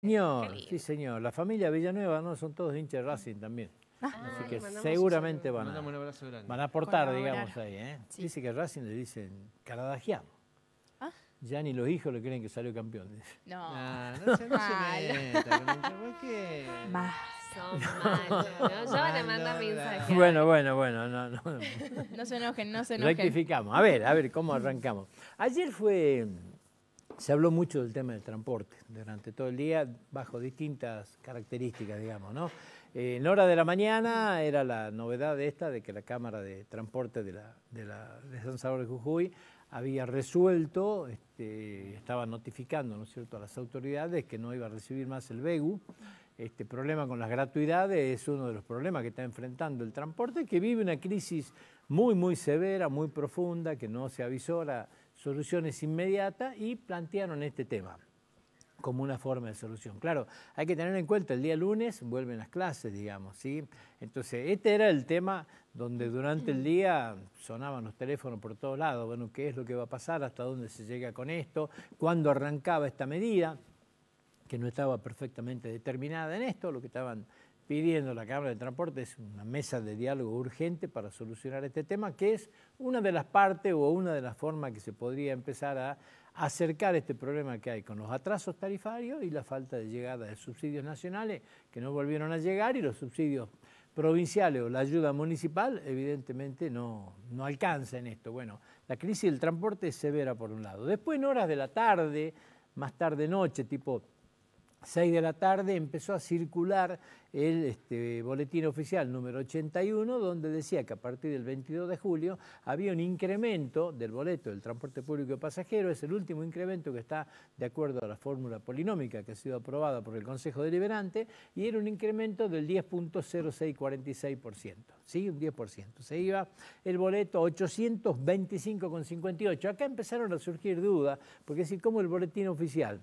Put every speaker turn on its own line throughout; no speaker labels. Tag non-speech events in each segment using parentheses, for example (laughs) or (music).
Señor, sí señor. La familia Villanueva no son todos hinchas ah. Racing también. Ah. Así que seguramente van a, van a aportar, digamos, ahí. ¿eh? Dice que Racing le dicen caradajeado. Ah. Ya ni los hijos le creen que salió campeón. No. no, (laughs) se, no qué? Más. a Bueno, bueno, bueno. No, no. no se enojen, no se enojen. Rectificamos. A ver, a ver, ¿cómo arrancamos? Ayer fue se habló mucho del tema del transporte durante todo el día, bajo distintas características, digamos, ¿no? Eh, en hora de la mañana era la novedad esta, de que la Cámara de Transporte de, la, de, de San Salvador de Jujuy había resuelto, este, estaba notificando, ¿no es cierto?, a las autoridades que no iba a recibir más el BEGU. Este problema con las gratuidades es uno de los problemas que está enfrentando el transporte, que vive una crisis muy, muy severa, muy profunda, que no se avisora soluciones inmediatas y plantearon este tema como una forma de solución. Claro, hay que tener en cuenta, el día lunes vuelven las clases, digamos, ¿sí? Entonces, este era el tema donde durante el día sonaban los teléfonos por todos lados, bueno, ¿qué es lo que va a pasar? ¿Hasta dónde se llega con esto? ¿Cuándo arrancaba esta medida? Que no estaba perfectamente determinada en esto, lo que estaban pidiendo la Cámara de Transporte es una mesa de diálogo urgente para solucionar este tema, que es una de las partes o una de las formas que se podría empezar a acercar este problema que hay con los atrasos tarifarios y la falta de llegada de subsidios nacionales que no volvieron a llegar y los subsidios provinciales o la ayuda municipal evidentemente no, no alcanza en esto. Bueno, la crisis del transporte es severa por un lado. Después en horas de la tarde, más tarde noche, tipo 6 de la tarde empezó a circular el este, boletín oficial número 81, donde decía que a partir del 22 de julio había un incremento del boleto del transporte público de pasajeros, es el último incremento que está de acuerdo a la fórmula polinómica que ha sido aprobada por el Consejo Deliberante, y era un incremento del 10.0646%, ¿sí? Un 10%. Se iba el boleto a 825,58. Acá empezaron a surgir dudas, porque es decir, el boletín oficial?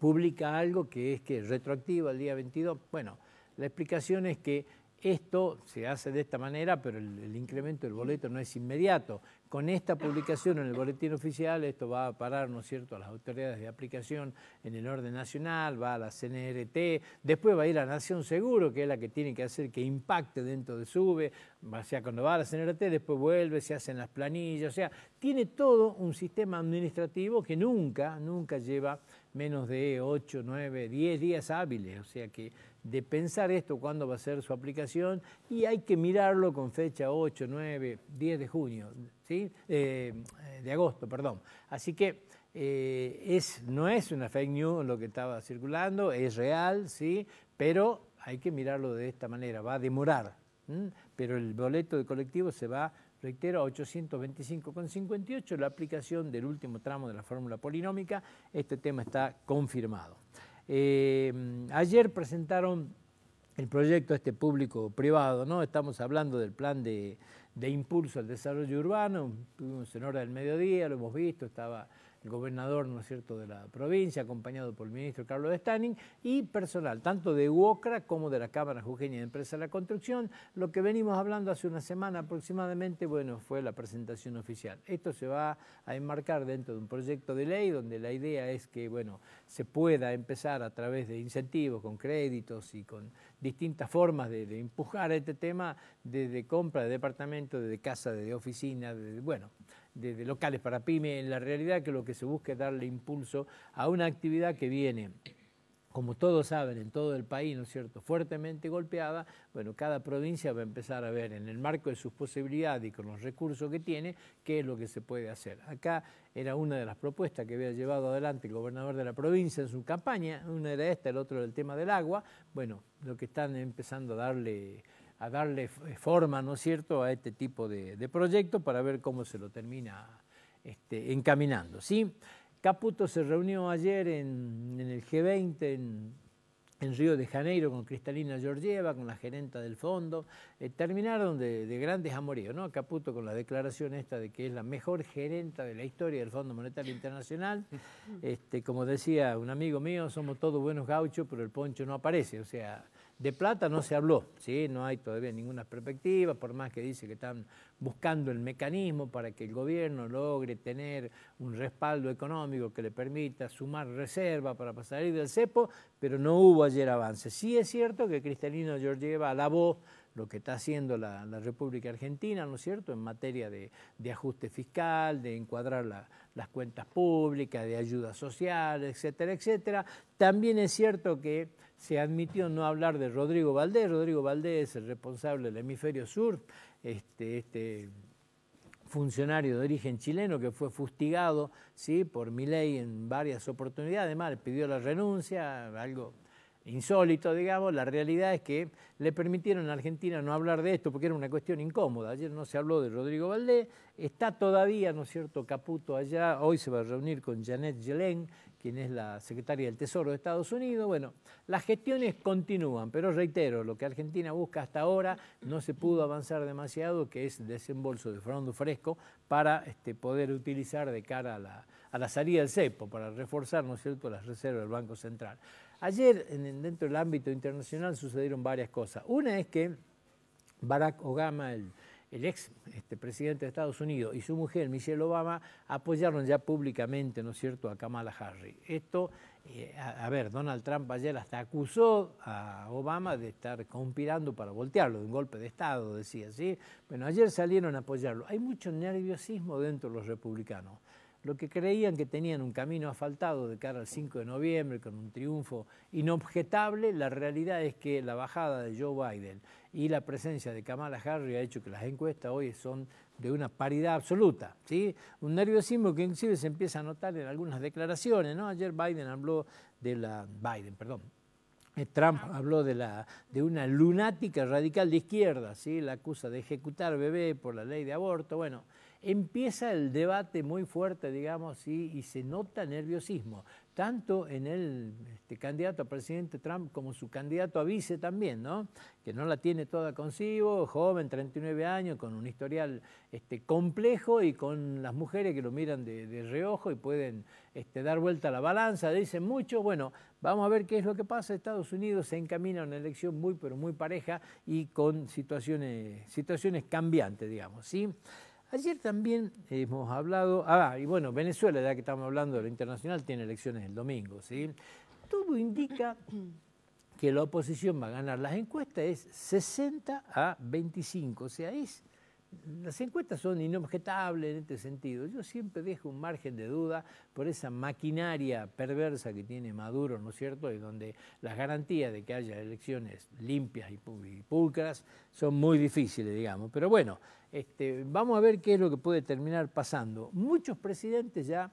publica algo que es que retroactivo al día 22. Bueno, la explicación es que esto se hace de esta manera, pero el, incremento del boleto no es inmediato. Con esta publicación en el boletín oficial, esto va a parar, ¿no es cierto?, a las autoridades de aplicación en el orden nacional, va a la CNRT, después va a ir a Nación Seguro, que es la que tiene que hacer que impacte dentro de SUBE, o sea, cuando va a la CNRT, después vuelve, se hacen las planillas, o sea, tiene todo un sistema administrativo que nunca, nunca lleva menos de 8, 9, 10 días hábiles. O sea que de pensar esto, cuándo va a ser su aplicación, y hay que mirarlo con fecha 8, 9, 10 de junio, eh, eh, de agosto, perdón. Así que eh, es, no es una fake news lo que estaba circulando, es real, sí, pero hay que mirarlo de esta manera, va a demorar, pero el boleto de colectivo se va reitero, 825,58 la aplicación del último tramo de la fórmula polinómica. Este tema está confirmado. Eh, ayer presentaron el proyecto este público-privado, ¿no? Estamos hablando del plan de, impulso al desarrollo urbano, tuvimos en hora del mediodía, lo hemos visto, estaba gobernador ¿no es cierto? de la provincia, acompañado por el ministro Carlos de Stanning, y personal, tanto de UOCRA como de la Cámara Jujeña de Empresa de la Construcción. Lo que venimos hablando hace una semana aproximadamente, bueno, fue la presentación oficial. Esto se va a enmarcar dentro de un proyecto de ley donde la idea es que, bueno, se pueda empezar a través de incentivos, con créditos y con distintas formas de, empujar este tema desde compra de departamentos, desde casa, de oficina, de, bueno, de, locales para pyme, en la realidad que lo que se busca es darle impulso a una actividad que viene, como todos saben, en todo el país, ¿no es cierto?, fuertemente golpeada, bueno, cada provincia va a empezar a ver en el marco de sus posibilidades y con los recursos que tiene, qué es lo que se puede hacer. Acá era una de las propuestas que había llevado adelante el gobernador de la provincia en su campaña, una era esta, el otro era el tema del agua, bueno, lo que están empezando a darle a darle eh, forma, ¿no es cierto?, a este tipo de, de proyecto para ver cómo se lo termina este, encaminando. ¿sí? Caputo se reunió ayer en, el G20 en, Río de Janeiro con Cristalina Georgieva, con la gerenta del fondo. Eh, terminaron de, grandes amoríos, ¿no? Caputo con la declaración esta de que es la mejor gerenta de la historia del Fondo Monetario Internacional. Este, como decía un amigo mío, somos todos buenos gauchos, pero el poncho no aparece, o sea... De plata no se habló, ¿sí? no hay todavía ninguna perspectiva, por más que dice que están buscando el mecanismo para que el gobierno logre tener un respaldo económico que le permita sumar reserva para salir del cepo, pero no hubo ayer avance. Sí es cierto que Cristalino Georgieva alabó lo que está haciendo la, República Argentina, ¿no es cierto?, en materia de, ajuste fiscal, de encuadrar las cuentas públicas, de ayuda social, etcétera, etcétera. También es cierto que se admitió no hablar de Rodrigo Valdés. Rodrigo Valdés es el responsable del hemisferio sur, este, este funcionario de origen chileno que fue fustigado ¿sí? por mi ley en varias oportunidades, además pidió la renuncia, algo insólito, digamos, la realidad es que le permitieron a Argentina no hablar de esto porque era una cuestión incómoda. Ayer no se habló de Rodrigo Valdés, está todavía, ¿no es cierto?, Caputo allá, hoy se va a reunir con Janet Yellen, quien es la secretaria del Tesoro de Estados Unidos. Bueno, las gestiones continúan, pero reitero, lo que Argentina busca hasta ahora no se pudo avanzar demasiado, que es el desembolso de fondo fresco para este, poder utilizar de cara a la, a la salida del CEPO, para reforzar, ¿no es cierto?, las reservas del Banco Central. Ayer, dentro del ámbito internacional, sucedieron varias cosas. Una es que Barack Obama, el, ex este, presidente de Estados Unidos, y su mujer, Michelle Obama, apoyaron ya públicamente, ¿no es cierto?, a Kamala Harris. Esto, eh, a, ver, Donald Trump ayer hasta acusó a Obama de estar conspirando para voltearlo, de un golpe de Estado, decía, ¿sí? Bueno, ayer salieron a apoyarlo. Hay mucho nerviosismo dentro de los republicanos lo que creían que tenían un camino asfaltado de cara al 5 de noviembre con un triunfo inobjetable, la realidad es que la bajada de Joe Biden y la presencia de Kamala Harris ha hecho que las encuestas hoy son de una paridad absoluta, ¿sí? Un nerviosismo que inclusive se empieza a notar en algunas declaraciones, ¿no? Ayer Biden habló de la Biden, perdón, eh, Trump habló de, la, una lunática radical de izquierda, ¿sí? la acusa de ejecutar bebé por la ley de aborto. Bueno, empieza el debate muy fuerte, digamos, y, se nota nerviosismo, tanto en el este, candidato a presidente Trump como su candidato a vice también, ¿no? Que no la tiene toda consigo, joven, 39 años, con un historial este, complejo y con las mujeres que lo miran de, reojo y pueden este, dar vuelta a la balanza, dicen mucho. Bueno, vamos a ver qué es lo que pasa. Estados Unidos se encamina a una elección muy, pero muy pareja y con situaciones, situaciones cambiantes, digamos, ¿sí? Ayer también hemos hablado, ah, y bueno, Venezuela, ya que estamos hablando de lo internacional, tiene elecciones el domingo, ¿sí? Todo indica que la oposición va a ganar. Las encuestas es 60 a 25, o sea, es las encuestas son inobjetables en este sentido. Yo siempre dejo un margen de duda por esa maquinaria perversa que tiene Maduro, ¿no es cierto? Y donde las garantías de que haya elecciones limpias y pulcras son muy difíciles, digamos. Pero bueno, este, vamos a ver qué es lo que puede terminar pasando. Muchos presidentes ya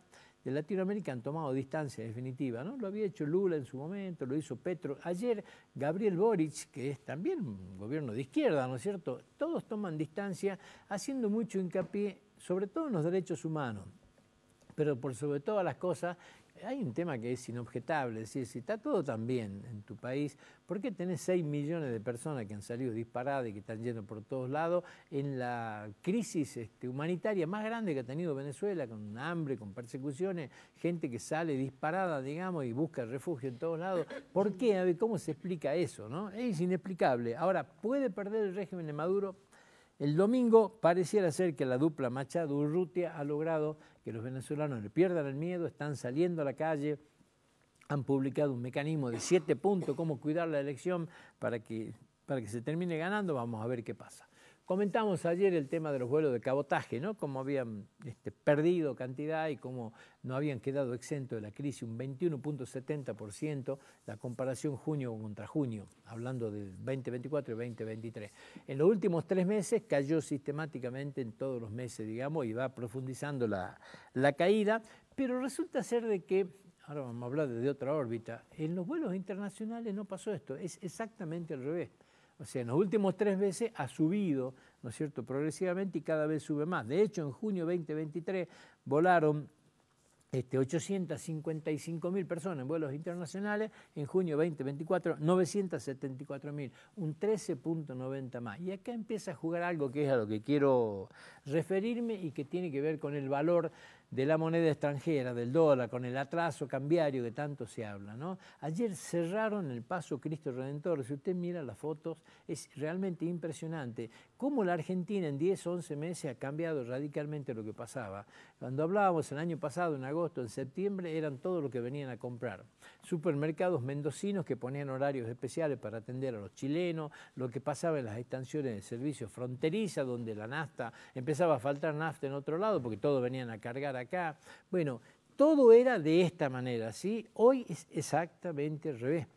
de Latinoamérica han tomado distancia definitiva, ¿no? Lo había hecho Lula en su momento, lo hizo Petro. Ayer Gabriel Boric, que es también un gobierno de izquierda, ¿no es cierto? Todos toman distancia haciendo mucho hincapié sobre todo en los derechos humanos, pero por sobre todas las cosas hay un tema que es inobjetable, es decir, si está todo tan bien en tu país, ¿por qué tenés 6 millones de personas que han salido disparadas y que están yendo por todos lados en la crisis este, humanitaria más grande que ha tenido Venezuela, con hambre, con persecuciones, gente que sale disparada, digamos, y busca refugio en todos lados? ¿Por qué? A ¿cómo se explica eso? No? Es inexplicable. Ahora, ¿puede perder el régimen de Maduro? El domingo pareciera ser que la dupla Machado-Urrutia ha logrado que los venezolanos le pierdan el miedo, están saliendo a la calle, han publicado un mecanismo de siete puntos, cómo cuidar la elección para que, para que se termine ganando, vamos a ver qué pasa. Comentamos ayer el tema de los vuelos de cabotaje, ¿no? Cómo habían este, perdido cantidad y cómo no habían quedado exentos de la crisis, un 21.70%, la comparación junio contra junio, hablando del 2024 y 2023. En los últimos tres meses cayó sistemáticamente en todos los meses, digamos, y va profundizando la, caída, pero resulta ser de que ahora vamos a hablar de otra órbita, en los vuelos internacionales no pasó esto, es exactamente al revés. O sea, en los últimos tres veces ha subido, ¿no es cierto?, progresivamente y cada vez sube más. De hecho, en junio 2023 volaron este, 855 mil personas en vuelos internacionales, en junio 2024 974 mil, un 13.90 más. Y acá empieza a jugar algo que es a lo que quiero referirme y que tiene que ver con el valor de la moneda extranjera, del dólar, con el atraso cambiario que tanto se habla. ¿no? Ayer cerraron el paso Cristo Redentor. Si usted mira las fotos, es realmente impresionante cómo la Argentina en 10, 11 meses ha cambiado radicalmente lo que pasaba. Cuando hablábamos el año pasado, en agosto, en septiembre, eran todo lo que venían a comprar. Supermercados mendocinos que ponían horarios especiales para atender a los chilenos, lo que pasaba en las estaciones de servicio fronteriza, donde la nafta empezaba a faltar nafta en otro lado, porque todos venían a cargar acá. Bueno, todo era de esta manera, ¿sí? Hoy es exactamente al revés.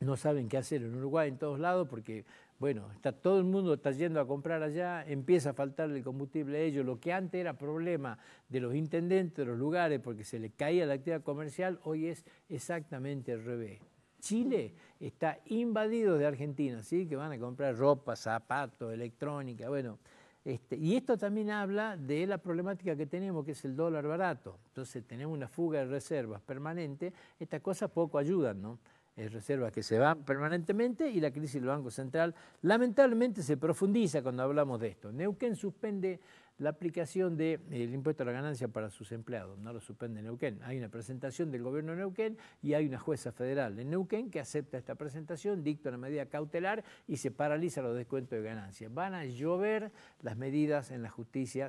No saben qué hacer en Uruguay, en todos lados, porque, bueno, está, todo el mundo está yendo a comprar allá, empieza a faltarle el combustible a ellos. Lo que antes era problema de los intendentes, de los lugares, porque se le caía la actividad comercial, hoy es exactamente al revés. Chile está invadido de Argentina, ¿sí? Que van a comprar ropa, zapatos, electrónica, bueno. Este, y esto también habla de la problemática que tenemos, que es el dólar barato. Entonces tenemos una fuga de reservas permanente. Estas cosas poco ayudan, ¿no? Es reservas que se van permanentemente y la crisis del Banco Central lamentablemente se profundiza cuando hablamos de esto. Neuquén suspende la aplicación del eh, impuesto a la ganancia para sus empleados. No lo suspende Neuquén. Hay una presentación del gobierno de Neuquén y hay una jueza federal en Neuquén que acepta esta presentación, dicta una medida cautelar y se paraliza los descuentos de ganancias. Van a llover las medidas en la justicia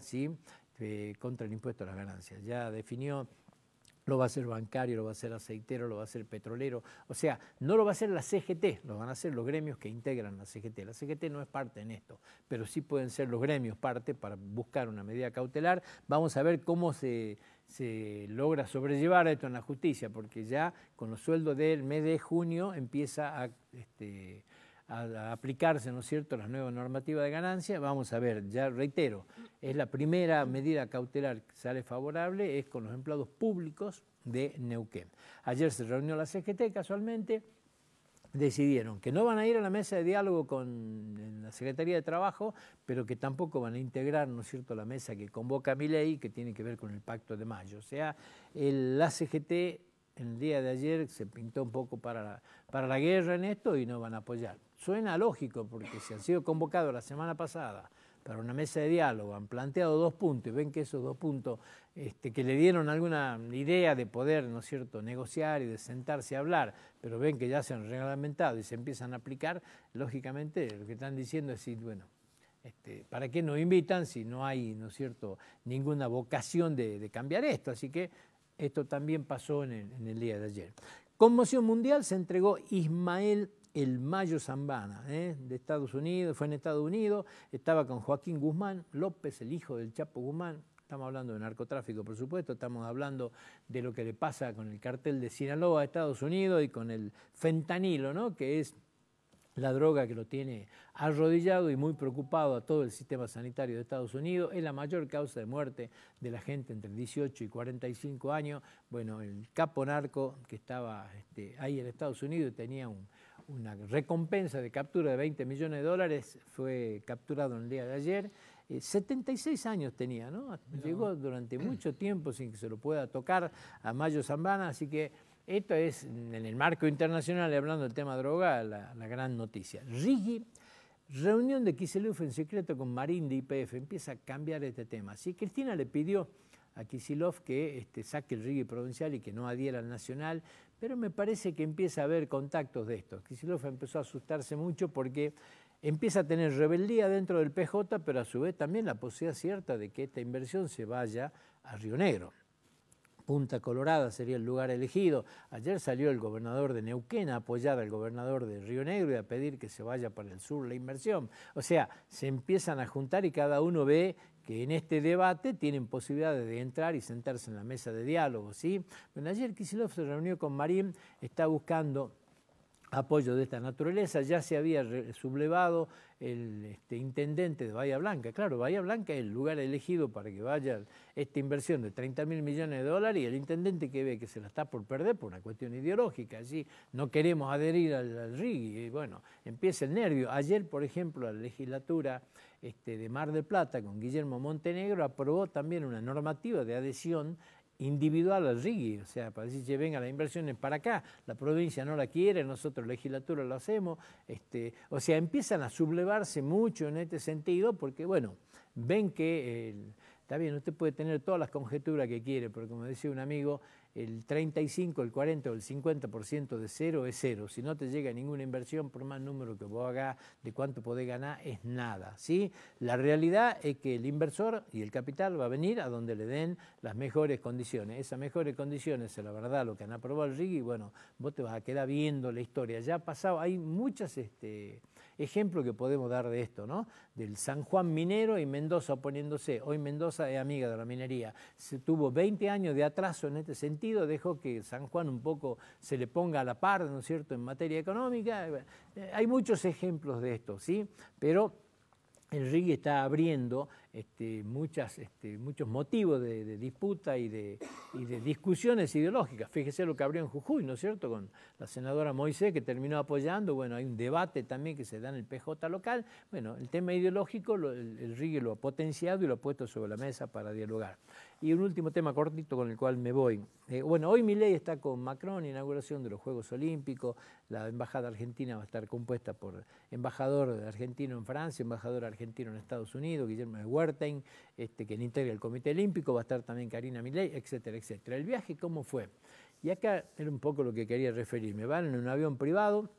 eh, contra el impuesto a las ganancias. Ya definió lo va a hacer bancario, lo va a hacer aceitero, lo va a hacer petrolero. O sea, no lo va a hacer la CGT, lo van a hacer los gremios que integran la CGT. La CGT no es parte en esto, pero sí pueden ser los gremios parte para buscar una medida cautelar. Vamos a ver cómo se, logra sobrellevar esto en la justicia, porque ya con los sueldos del mes de junio empieza a... Este, a, aplicarse, ¿no es cierto?, las nueva normativa de ganancia. Vamos a ver, ya reitero, es la primera medida cautelar que sale favorable, es con los empleados públicos de Neuquén. Ayer se reunió la CGT casualmente, decidieron que no van a ir a la mesa de diálogo con la Secretaría de Trabajo, pero que tampoco van a integrar, ¿no es cierto?, la mesa que convoca mi ley, que tiene que ver con el Pacto de Mayo. O sea, la CGT en el día de ayer se pintó un poco para la, para la guerra en esto y no van a apoyar. Suena lógico porque si han sido convocados la semana pasada para una mesa de diálogo, han planteado dos puntos y ven que esos dos puntos este, que le dieron alguna idea de poder, ¿no es cierto?, negociar y de sentarse a hablar, pero ven que ya se han reglamentado y se empiezan a aplicar, lógicamente lo que están diciendo es bueno, este, ¿para qué nos invitan si no hay, ¿no es cierto?, ninguna vocación de cambiar esto. Así que esto también pasó en el, día de ayer. Conmoción mundial se entregó Ismael el Mayo Zambana, ¿eh? de Estados Unidos, fue en Estados Unidos, estaba con Joaquín Guzmán López, el hijo del Chapo Guzmán. Estamos hablando de narcotráfico, por supuesto, estamos hablando de lo que le pasa con el cartel de Sinaloa a Estados Unidos y con el fentanilo, ¿no? que es la droga que lo tiene arrodillado y muy preocupado a todo el sistema sanitario de Estados Unidos, es la mayor causa de muerte de la gente entre 18 y 45 años. Bueno, el capo narco que estaba este, ahí en Estados Unidos tenía una recompensa de captura de 20 millones de dólares, fue capturado el día de ayer. 76 eh, años tenía, ¿no? Llegó durante mucho tiempo sin que se lo pueda tocar a Mayo Zambana, así que esto es, mm, en el marco internacional, hablando del tema droga, la, gran noticia. Rigi, reunión de Kisilov en secreto con Marín de IPF, empieza a cambiar este tema. Si Cristina le pidió a Kisilov que este, saque el Rigi provincial y que no adhiera al nacional, pero me parece que empieza a haber contactos de estos. Kisilov empezó a asustarse mucho porque empieza a tener rebeldía dentro del PJ, pero a su vez también la posibilidad cierta de que esta inversión se vaya a Río Negro. Punta Colorada sería el lugar elegido. Ayer salió el gobernador de Neuquén a apoyar al gobernador de Río Negro y a pedir que se vaya para el sur la inversión. O sea, se empiezan a juntar y cada uno ve que en este debate tienen posibilidades de entrar y sentarse en la mesa de diálogo. ¿sí? Bueno, ayer Kisilov se reunió con Marín, está buscando apoyo de esta naturaleza. Ya se había sublevado el este, intendente de Bahía Blanca. Claro, Bahía Blanca es el lugar elegido para que vaya esta inversión de 30 mil millones de dólares y el intendente que ve que se la está por perder por una cuestión ideológica. Allí no queremos adherir al, Y eh, bueno, empieza el nervio. Ayer, por ejemplo, la legislatura este, de Mar del Plata con Guillermo Montenegro aprobó también una normativa de adhesión individual al RIGI, o sea, para decir, venga, vengan las inversiones para acá, la provincia no la quiere, nosotros legislatura lo hacemos, este, o sea, empiezan a sublevarse mucho en este sentido porque, bueno, ven que, está bien, usted puede tener todas las conjeturas que quiere, pero como decía un amigo, el 35, el 40 o el 50% de cero es cero. Si no te llega ninguna inversión, por más número que vos hagas de cuánto podés ganar, es nada. ¿sí? La realidad es que el inversor y el capital va a venir a donde le den las mejores condiciones. Esas mejores condiciones la verdad lo que han aprobado el RIGI bueno, vos te vas a quedar viendo la historia. Ya ha pasado, hay muchos este, ejemplos que podemos dar de esto, ¿no? Del San Juan minero y Mendoza oponiéndose. Hoy Mendoza es amiga de la minería. Se tuvo 20 años de atraso en este sentido dejo que San Juan un poco se le ponga a la par, ¿no es cierto?, en materia económica. Eh, eh, hay muchos ejemplos de esto, ¿sí? Pero Enrique está abriendo este, muchas, este, muchos motivos de, disputa y de, discusiones ideológicas. Fíjese lo que abrió en Jujuy, ¿no es cierto?, con la senadora Moisés, que terminó apoyando. Bueno, hay un debate también que se da en el PJ local. Bueno, el tema ideológico, el, rigue lo ha potenciado y lo ha puesto sobre la mesa para dialogar. Y un último tema cortito con el cual me voy. Eh, bueno, hoy mi ley está con Macron, inauguración de los Juegos Olímpicos. La embajada argentina va a estar compuesta por embajador argentino en Francia, embajador argentino en Estados Unidos, Guillermo de este, que este, integra el Comité Olímpico, va a estar también Karina Milei, etcétera, etcétera. ¿El viaje cómo fue? Y acá era un poco lo que quería referirme. Van en un avión privado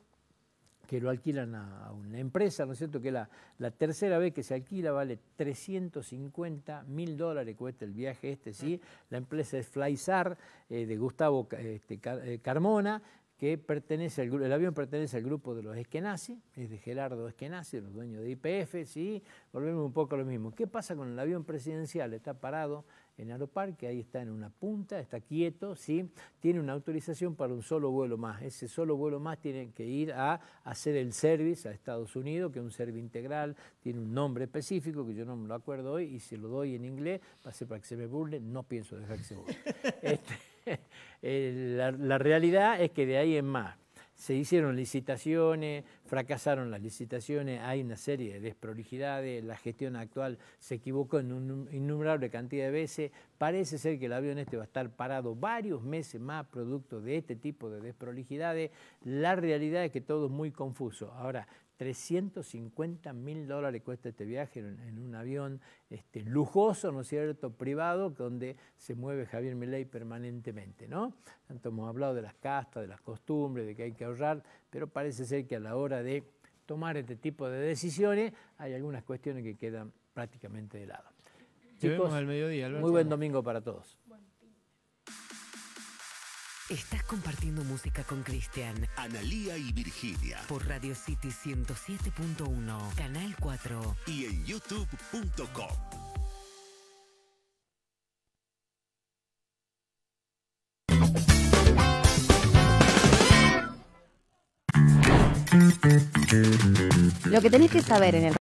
que lo alquilan a, una empresa, ¿no es cierto? Que la, la tercera vez que se alquila vale 350 mil dólares, cuesta el viaje este, ¿sí? Mm. La empresa es Flysar, eh, de Gustavo este, eh, Carmona, que pertenece el avión pertenece al grupo de los Eskenazi, es de Gerardo Eskenazi, de los dueños de IPF, sí, volvemos un poco a lo mismo. ¿Qué pasa con el avión presidencial? Está parado en Aeroparque, ahí está en una punta, está quieto, sí, tiene una autorización para un solo vuelo más. Ese solo vuelo más tiene que ir a hacer el service a Estados Unidos, que es un service integral, tiene un nombre específico que yo no me lo acuerdo hoy y si lo doy en inglés, para que se me burle, no pienso dejar que se burle. (laughs) Este, (laughs) Eh, la, realidad es que de ahí en más se hicieron licitaciones, fracasaron las licitaciones, hay una serie de desprolijidades, la gestión actual se equivocó en una innumerable cantidad de veces, parece ser que el avión este va a estar parado varios meses más producto de este tipo de desprolijidades, la realidad es que todo es muy confuso. Ahora, 350 mil dólares cuesta este viaje en, un avión este, lujoso, ¿no es cierto?, privado, donde se mueve Javier Milei permanentemente, ¿no? Tanto hemos hablado de las castas, de las costumbres, de que hay que ahorrar, pero parece ser que a la hora de tomar este tipo de decisiones hay algunas cuestiones que quedan prácticamente de lado. Chicos, Muy buen domingo para todos. Estás compartiendo música con Cristian, Analía y Virginia por Radio City 107.1, Canal 4 y en youtube.com. Lo que tenés que saber en el